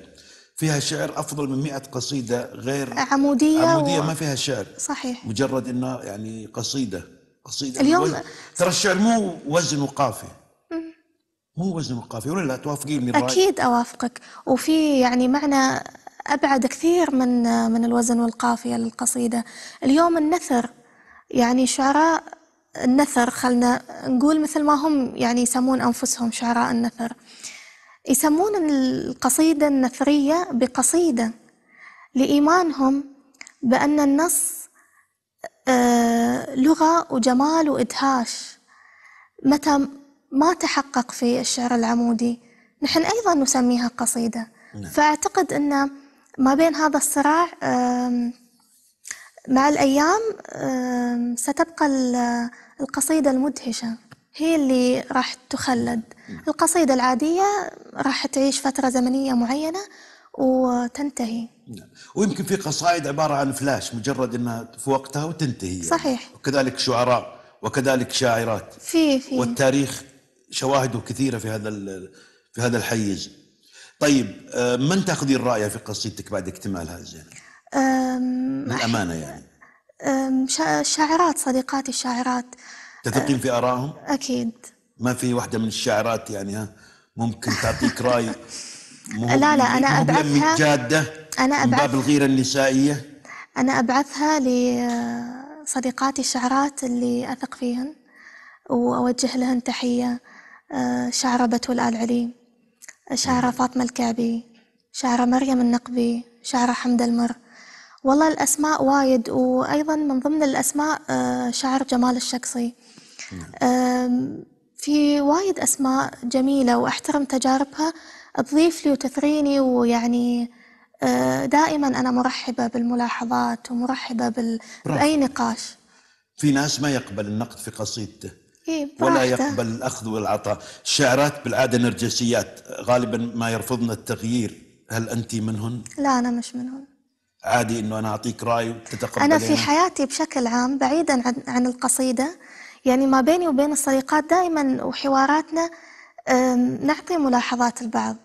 فيها شعر افضل من 100 قصيده غير عموديه عموديه و... ما فيها شعر صحيح مجرد انها يعني قصيده قصيده اليوم ترى الشعر مو وزن وقافيه مو وزن القافي ولا توافقين من أكيد أوافقك وفي يعني معنى أبعد كثير من من الوزن والقافية للقصيدة اليوم النثر يعني شعراء النثر خلنا نقول مثل ما هم يعني يسمون أنفسهم شعراء النثر يسمون القصيدة النثرية بقصيدة لإيمانهم بأن النص آه، لغة وجمال وإدهاش متى ما تحقق في الشعر العمودي نحن أيضا نسميها قصيدة نعم. فأعتقد أن ما بين هذا الصراع مع الأيام ستبقى القصيدة المدهشة هي اللي راح تخلد نعم. القصيدة العادية راح تعيش فترة زمنية معينة وتنتهي نعم. ويمكن في قصائد عبارة عن فلاش مجرد أنها في وقتها وتنتهي يعني. صحيح يعني. وكذلك شعراء وكذلك شاعرات في في والتاريخ شواهده كثيره في هذا في هذا الحيز طيب آه، من تاخذين رايه في قصيدتك بعد اكتمالها زين الامانه يعني شاعرات صديقاتي الشاعرات تثقين في ارائهم اكيد ما في واحده من الشاعرات يعني ها ممكن تعطيك راي لا لا انا ابعثها جاده انا ابعث من باب الغيره النسائيه انا ابعثها لصديقاتي الشاعرات اللي اثق فيهن واوجه لهن تحيه آه، شاعرة بتول آل علي شاعرة فاطمة الكعبي شاعرة مريم النقبي شاعرة حمدة المر والله الأسماء وايد وأيضا من ضمن الأسماء آه، شاعر جمال الشقصي نعم. في وايد أسماء جميلة وأحترم تجاربها تضيف لي وتثريني ويعني آه، دائما أنا مرحبة بالملاحظات ومرحبة بال... بأي نقاش في ناس ما يقبل النقد في قصيدته إيه ولا يقبل الأخذ والعطاء الشاعرات بالعادة نرجسيات غالبا ما يرفضن التغيير هل أنت منهن؟ لا أنا مش منهن عادي أنه أنا أعطيك رأي وتتقبلين أنا في حياتي بشكل عام بعيدا عن, عن القصيدة يعني ما بيني وبين الصديقات دائما وحواراتنا نعطي ملاحظات البعض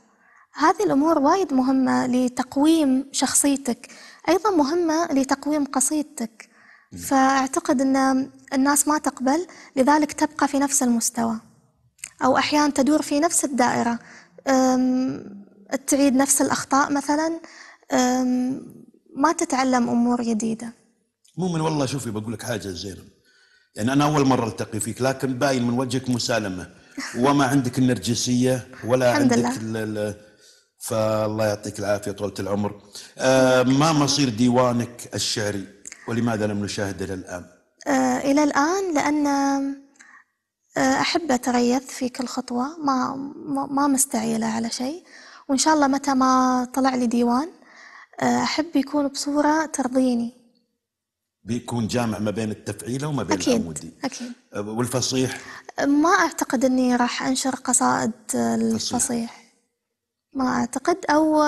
هذه الأمور وايد مهمة لتقويم شخصيتك أيضا مهمة لتقويم قصيدتك فأعتقد أن الناس ما تقبل لذلك تبقى في نفس المستوى أو أحيانا تدور في نفس الدائرة تعيد نفس الأخطاء مثلا ما تتعلم أمور جديدة مؤمن والله شوفي بقول لك حاجة زينه يعني أنا أول مرة ألتقي فيك لكن باين من وجهك مسالمة وما عندك النرجسية ولا الحمد عندك لله. فالله يعطيك العافية طولة العمر أه، ما مصير ديوانك الشعري ولماذا لم نشاهد إلى الآن؟ آه إلى الآن لأن آه، أحب أتريث في كل خطوة ما ما مستعيلة على شيء وإن شاء الله متى ما طلع لي ديوان آه، أحب يكون بصورة ترضيني بيكون جامع ما بين التفعيلة وما بين أكيد العمودي أكيد آه، والفصيح ما أعتقد أني راح أنشر قصائد الفصيح فصيح. ما أعتقد أو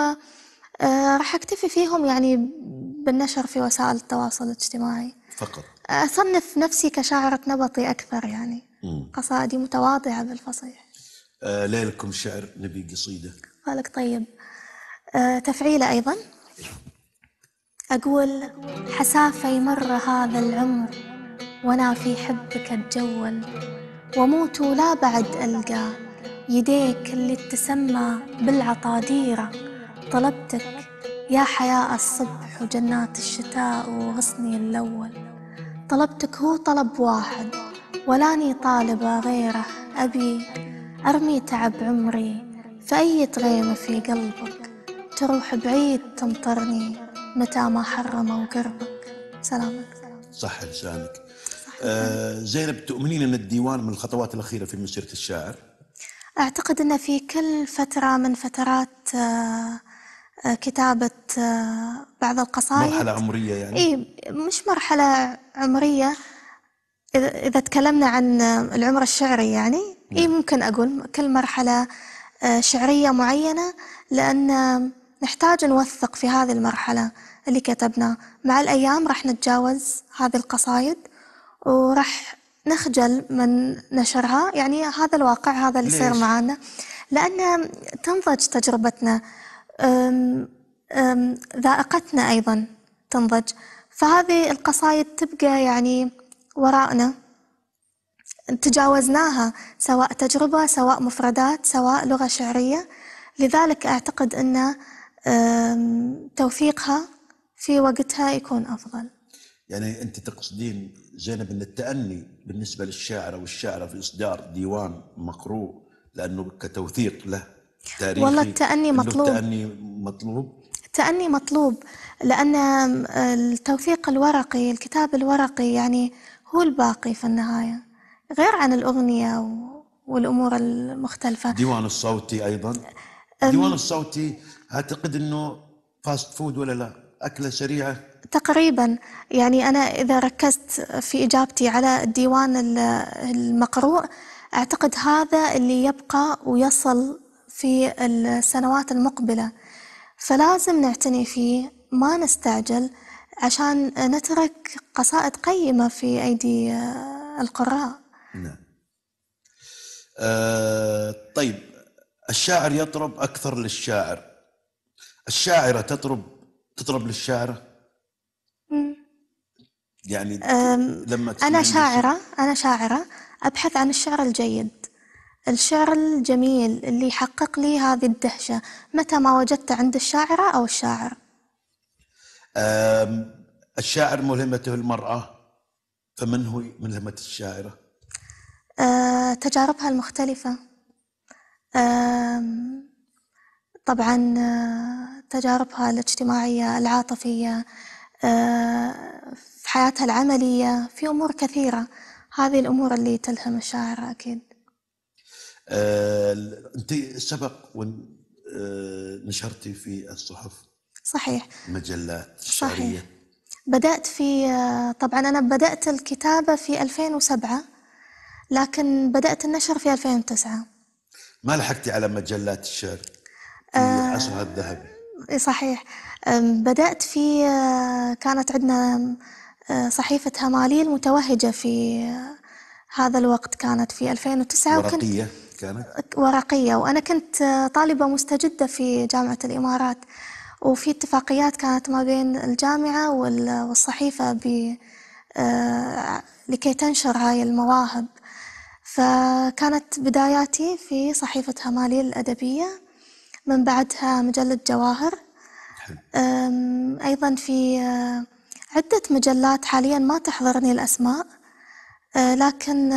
آه، راح أكتفي فيهم يعني بالنشر في وسائل التواصل الاجتماعي فقط أصنف نفسي كشاعرة نبطي أكثر يعني قصائدي متواضعة بالفصيح آه ليلكم شعر نبي قصيدة قالك طيب آه تفعيله أيضا أقول حسافي مر هذا العمر وأنا في حبك أتجول وموت لا بعد ألقى يديك اللي تسمى بالعطاديرة طلبتك يا حياء الصبح وجنات الشتاء وغصني الأول طلبتك هو طلب واحد ولاني طالبة غيره أبي أرمي تعب عمري فأي غيمة في قلبك تروح بعيد تمطرني متى ما حرموا قربك سلامك صح لسانك آه زينب تؤمنين أن الديوان من الخطوات الأخيرة في مسيرة الشاعر؟ أعتقد أن في كل فترة من فترات آه آه، كتابة آه، بعض القصائد مرحلة عمرية يعني؟ إيه مش مرحلة عمرية إذا, تكلمنا عن العمر الشعري يعني إيه نعم. ممكن أقول كل مرحلة آه، شعرية معينة لأن نحتاج نوثق في هذه المرحلة اللي كتبنا مع الأيام راح نتجاوز هذه القصايد وراح نخجل من نشرها يعني هذا الواقع هذا اللي يصير معنا لأن تنضج تجربتنا ذائقتنا أيضا تنضج فهذه القصايد تبقى يعني وراءنا تجاوزناها سواء تجربة سواء مفردات سواء لغة شعرية لذلك أعتقد أن توثيقها في وقتها يكون أفضل يعني أنت تقصدين زينب أن التأني بالنسبة للشاعر أو الشاعرة في إصدار ديوان مقروء لأنه كتوثيق له تاريخي والله التأني مطلوب التأني مطلوب التأني مطلوب لأن التوثيق الورقي الكتاب الورقي يعني هو الباقي في النهاية غير عن الأغنية والأمور المختلفة ديوان الصوتي أيضا ديوان الصوتي أعتقد أنه فاست فود ولا لا أكلة سريعة تقريبا يعني أنا إذا ركزت في إجابتي على الديوان المقروء أعتقد هذا اللي يبقى ويصل في السنوات المقبلة فلازم نعتني فيه ما نستعجل عشان نترك قصائد قيمة في أيدي آه، القراء نعم آه طيب الشاعر يطرب أكثر للشاعر الشاعرة تطرب تطرب للشاعرة يعني لما أنا شاعرة أنا شاعرة أبحث عن الشعر الجيد الشعر الجميل اللي يحقق لي هذه الدهشة متى ما وجدت عند الشاعرة أو الشاعر الشاعر ملهمته المرأة فمن هو ملهمة الشاعرة؟ أه، تجاربها المختلفة طبعا أه، تجاربها الاجتماعية العاطفية أه، في حياتها العملية في أمور كثيرة هذه الأمور اللي تلهم الشاعر أكيد آه، انت سبق ونشرتي آه، في الصحف صحيح مجلات صحيح شعرية. بدأت في آه، طبعا أنا بدأت الكتابة في 2007 لكن بدأت النشر في 2009 ما لحقتي على مجلات الشعر في آه عصرها الذهبي صحيح بدأت في كانت عندنا صحيفة هماليل متوهجة في هذا الوقت كانت في 2009 ورقية وكنت كانت؟ ورقية وأنا كنت طالبة مستجدة في جامعة الإمارات وفي اتفاقيات كانت ما بين الجامعة والصحيفة ب آه، لكي تنشر هاي المواهب فكانت بداياتي في صحيفة هماليل الأدبية من بعدها مجلة جواهر أيضا في آه، عدة مجلات حاليا ما تحضرني الأسماء آه، لكن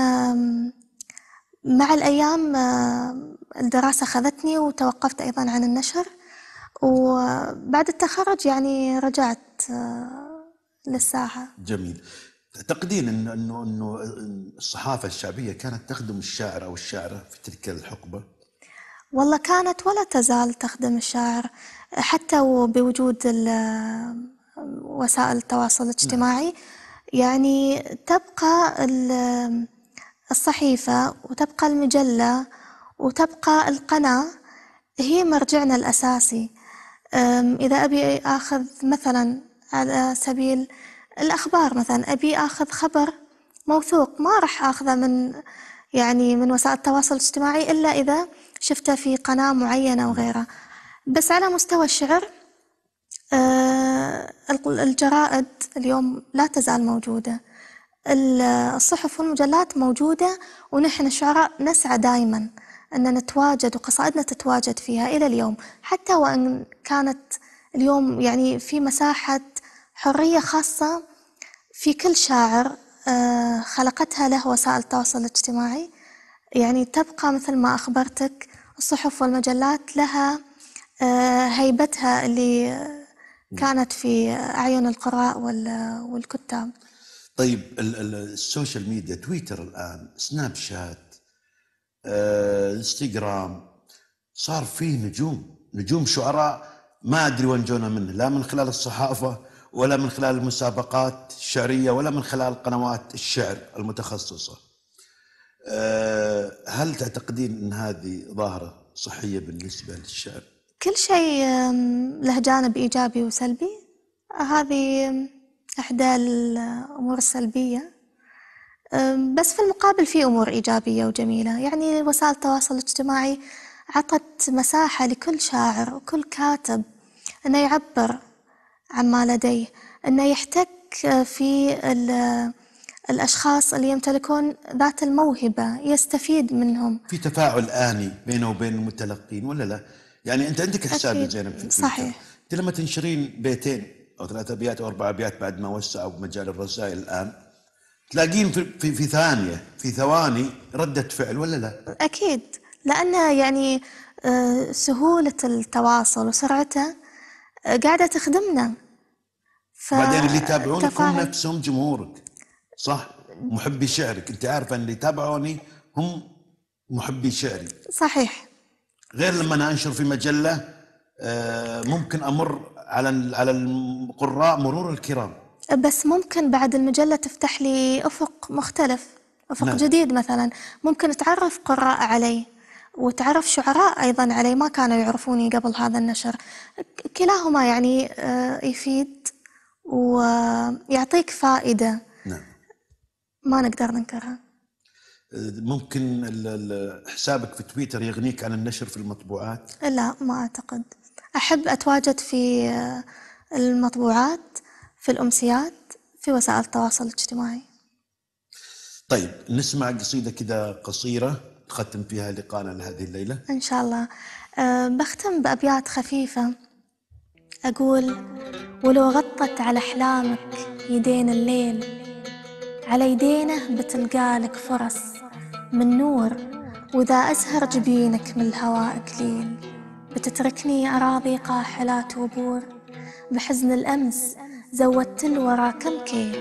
مع الأيام آه، الدراسة خذتني وتوقفت أيضا عن النشر وبعد التخرج يعني رجعت آه، للساحة جميل تعتقدين انه انه انه الصحافه الشعبيه كانت تخدم الشاعر او الشاعره في تلك الحقبه؟ والله كانت ولا تزال تخدم الشاعر حتى بوجود آه، وسائل التواصل نعم. الاجتماعي يعني تبقى الصحيفة وتبقى المجلة وتبقى القناة هي مرجعنا الأساسي إذا أبي آخذ مثلا على سبيل الأخبار مثلا أبي آخذ خبر موثوق ما راح آخذه من يعني من وسائل التواصل الاجتماعي إلا إذا شفته في قناة معينة وغيرها بس على مستوى الشعر أه، الجرائد اليوم لا تزال موجوده الصحف والمجلات موجودة ونحن شعراء نسعى دائما أن نتواجد وقصائدنا تتواجد فيها إلى اليوم حتى وإن كانت اليوم يعني في مساحة حرية خاصة في كل شاعر آه، خلقتها له وسائل التواصل الاجتماعي يعني تبقى مثل ما أخبرتك الصحف والمجلات لها آه، هيبتها اللي كانت في أعين القراء والكتاب طيب السوشيال ميديا تويتر الان سناب شات آه، انستغرام صار فيه نجوم نجوم شعراء ما ادري وين جونا منه لا من خلال الصحافه ولا من خلال المسابقات الشعريه ولا من خلال قنوات الشعر المتخصصه. آه، هل تعتقدين ان هذه ظاهره صحيه بالنسبه للشعر؟ كل شيء له جانب ايجابي وسلبي هذه إحدى الأمور السلبية بس في المقابل في أمور إيجابية وجميلة يعني وسائل التواصل الاجتماعي عطت مساحة لكل شاعر وكل كاتب أنه يعبر عما لديه أنه يحتك في الأشخاص اللي يمتلكون ذات الموهبة يستفيد منهم في تفاعل آني بينه وبين المتلقين ولا لا؟ يعني أنت عندك حساب زينب في صحيح أنت لما تنشرين بيتين او ثلاث ابيات او اربع ابيات بعد ما وسعوا مجال الرسائل الان تلاقين في, في, في ثانيه في ثواني رده فعل ولا لا؟ اكيد لانها يعني آه، سهوله التواصل وسرعته آه، قاعده تخدمنا ف... بعدين اللي يتابعونك هم نفسهم جمهورك صح محبي شعرك انت عارفه ان اللي يتابعوني هم محبي شعري صحيح غير لما انا انشر في مجله آه، ممكن امر على على القراء مرور الكرام بس ممكن بعد المجلة تفتح لي أفق مختلف أفق نعم. جديد مثلا ممكن تعرف قراء علي وتعرف شعراء أيضا علي ما كانوا يعرفوني قبل هذا النشر كلاهما يعني آه، يفيد ويعطيك فائدة نعم. ما نقدر ننكرها ممكن حسابك في تويتر يغنيك عن النشر في المطبوعات؟ لا ما أعتقد أحب أتواجد في المطبوعات في الأمسيات في وسائل التواصل الاجتماعي طيب نسمع قصيدة كذا قصيرة تختم فيها لقاءنا لهذه الليلة إن شاء الله أه بختم بأبيات خفيفة أقول ولو غطت على أحلامك يدين الليل على يدينه بتلقى لك فرص من نور وذا أزهر جبينك من الهواء كليل بتتركني أراضي قاحلة وبور بحزن الأمس زودت الورا كم كيل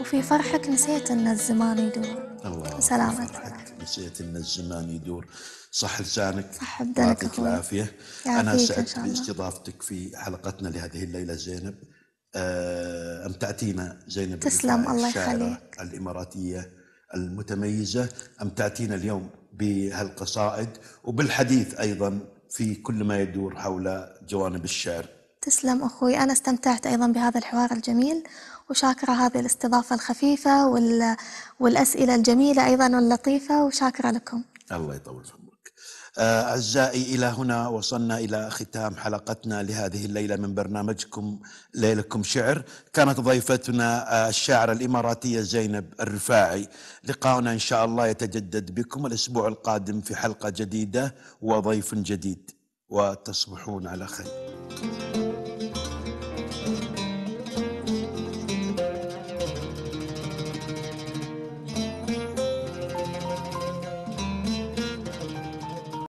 وفي فرحك نسيت أن الزمان يدور الله سلامتك نسيت أن الزمان يدور صح لسانك صح يعطيك العافية أنا سعدت باستضافتك في حلقتنا لهذه الليلة زينب آه، أمتعتينا زينب تسلم الله يخليك الإماراتية المتميزة أمتعتينا اليوم بهالقصائد وبالحديث أيضا في كل ما يدور حول جوانب الشعر تسلم أخوي أنا استمتعت أيضا بهذا الحوار الجميل وشاكرة هذه الاستضافة الخفيفة وال... والأسئلة الجميلة أيضا واللطيفة وشاكرة لكم الله يطول عمرك آه، أعزائي إلى هنا وصلنا إلى ختام حلقتنا لهذه الليلة من برنامجكم ليلكم شعر كانت ضيفتنا آه، الشاعرة الإماراتية زينب الرفاعي لقاؤنا إن شاء الله يتجدد بكم الأسبوع القادم في حلقة جديدة وضيف جديد وتصبحون على خير